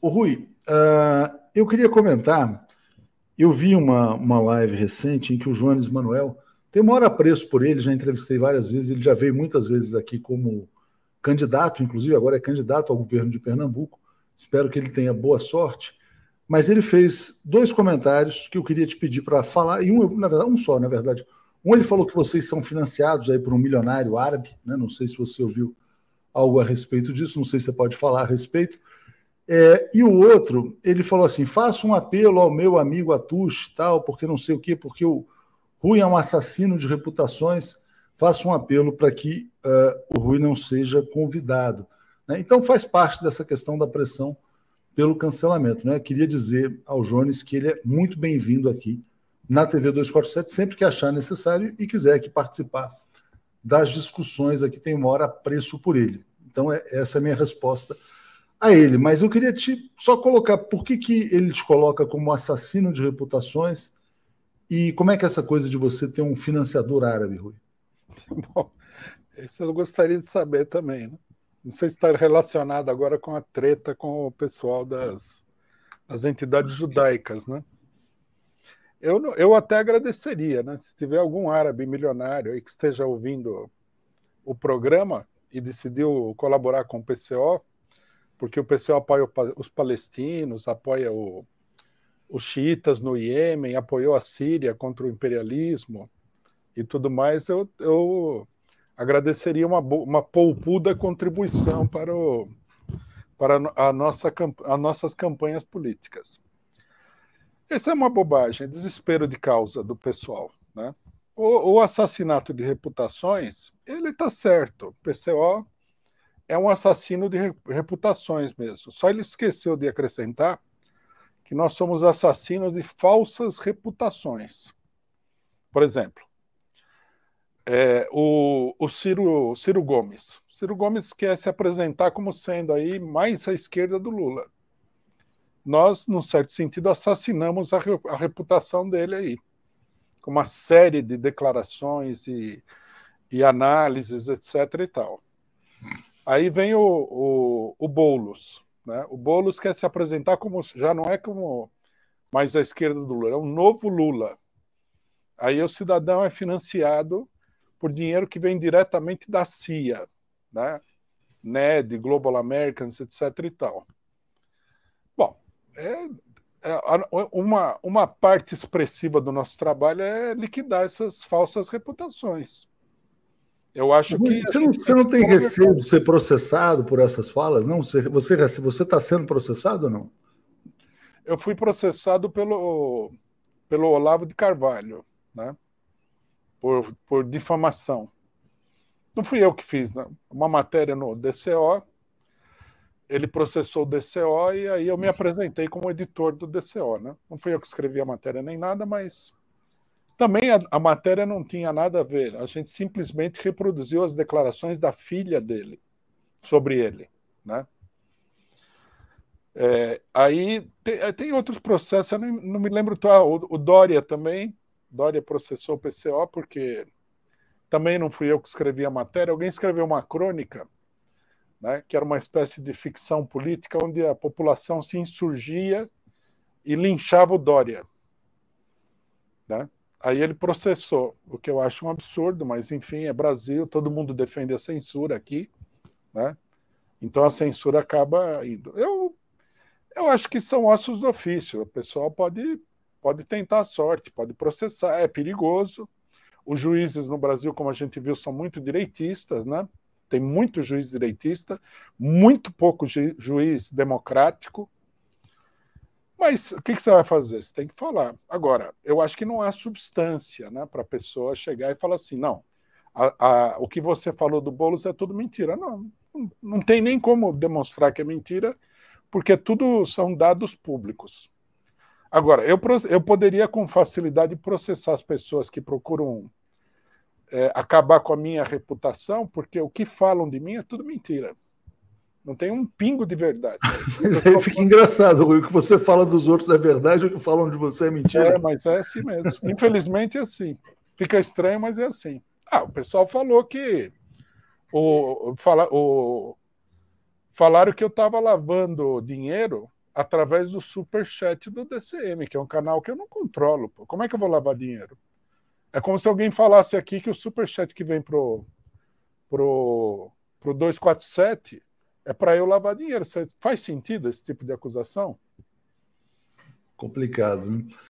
Ô, Rui, uh, eu queria comentar. Eu vi uma, uma live recente em que o Jones Manuel tem maior apreço por ele, já entrevistei várias vezes, ele já veio muitas vezes aqui como candidato, inclusive agora é candidato ao governo de Pernambuco. Espero que ele tenha boa sorte. Mas ele fez dois comentários que eu queria te pedir para falar, e um, na verdade, um só, na verdade. Um ele falou que vocês são financiados aí por um milionário árabe, né? não sei se você ouviu algo a respeito disso, não sei se você pode falar a respeito. É, e o outro, ele falou assim: faça um apelo ao meu amigo Atush, tal, porque não sei o quê, porque o Rui é um assassino de reputações. Faça um apelo para que uh, o Rui não seja convidado. Né? Então, faz parte dessa questão da pressão pelo cancelamento. Né? Queria dizer ao Jones que ele é muito bem-vindo aqui na TV 247, sempre que achar necessário e quiser aqui participar das discussões aqui, tem uma hora preço por ele. Então, é, essa é a minha resposta a ele, mas eu queria te só colocar por que, que ele te coloca como assassino de reputações e como é que é essa coisa de você ter um financiador árabe, Rui? Bom, isso eu gostaria de saber também, né? Não sei se está relacionado agora com a treta com o pessoal das, das entidades judaicas, né? Eu, eu até agradeceria, né? Se tiver algum árabe milionário aí que esteja ouvindo o programa e decidiu colaborar com o PCO, porque o pessoal apoia os palestinos, apoia o, os xiitas no Iêmen, apoiou a Síria contra o imperialismo e tudo mais, eu, eu agradeceria uma, uma poupuda contribuição para, o, para a nossa, as nossas campanhas políticas. Essa é uma bobagem, é desespero de causa do pessoal. Né? O, o assassinato de reputações, ele está certo. O PCO é um assassino de reputações mesmo. Só ele esqueceu de acrescentar que nós somos assassinos de falsas reputações. Por exemplo, é, o, o, Ciro, Ciro Gomes. Ciro Gomes quer se apresentar como sendo aí mais à esquerda do Lula. Nós, num certo sentido, assassinamos a, a reputação dele aí, com uma série de declarações e, e análises, etc. e tal. Aí vem o, o, o Boulos. Né? O Boulos quer se apresentar como. Já não é como mais a esquerda do Lula, é um novo Lula. Aí o cidadão é financiado por dinheiro que vem diretamente da CIA, né? NED, Global Americans, etc. e tal. Bom, é, é, uma, uma parte expressiva do nosso trabalho é liquidar essas falsas reputações. Eu acho que. Assim, você não, você não tem receio de ser processado por essas falas? Não? Você está você, você tá sendo processado ou não? Eu fui processado pelo, pelo Olavo de Carvalho, né? Por, por difamação. Não fui eu que fiz, não. Uma matéria no DCO. Ele processou o DCO e aí eu me apresentei como editor do DCO, né? Não fui eu que escrevi a matéria nem nada, mas também a, a, matéria não tinha nada a ver. A gente simplesmente reproduziu as declarações da filha dele sobre ele, né? É, aí tem, eh, tem, outros processos, eu não, não me lembro tá, o, o Dória também, Dória processou o PCO porque também não fui eu que escrevi a matéria, alguém escreveu uma crônica, né, que era uma espécie de ficção política onde a população se insurgia e linchava o Dória. Né? Aí ele processou, o que eu acho um absurdo, mas enfim, é Brasil, todo mundo defende a censura aqui, né? Então a censura acaba indo. Eu, eu acho que são ossos do ofício. O pessoal pode, pode tentar a sorte, pode processar, é perigoso. Os juízes no Brasil, como a gente viu, são muito direitistas, né? Tem muito juiz direitista, muito pouco juiz democrático. Mas o que, que, você vai fazer? Você tem que falar. Agora, eu acho que não há substância né, para a pessoa chegar e falar assim: não, a, a, o que você falou do Boulos é tudo mentira. Não, não, tem nem como demonstrar que é mentira, porque tudo são dados públicos. Agora, eu, eu poderia com facilidade processar as pessoas que procuram é, acabar com a minha reputação, porque o que falam de mim é tudo mentira. Não tem um pingo de verdade. mas aí fica engraçado, O que você fala dos outros é verdade, o que falam de você é mentira. É, mas é assim mesmo. Infelizmente é assim. Fica estranho, mas é assim. Ah, o pessoal falou que. O, fala, o, falaram que eu estava lavando dinheiro através do superchat do DCM, que é um canal que eu não controlo. Pô. Como é que eu vou lavar dinheiro? É como se alguém falasse aqui que o superchat que vem pro, pro, pro 247 é para eu lavar dinheiro. Faz sentido esse tipo de acusação? Complicado. Né?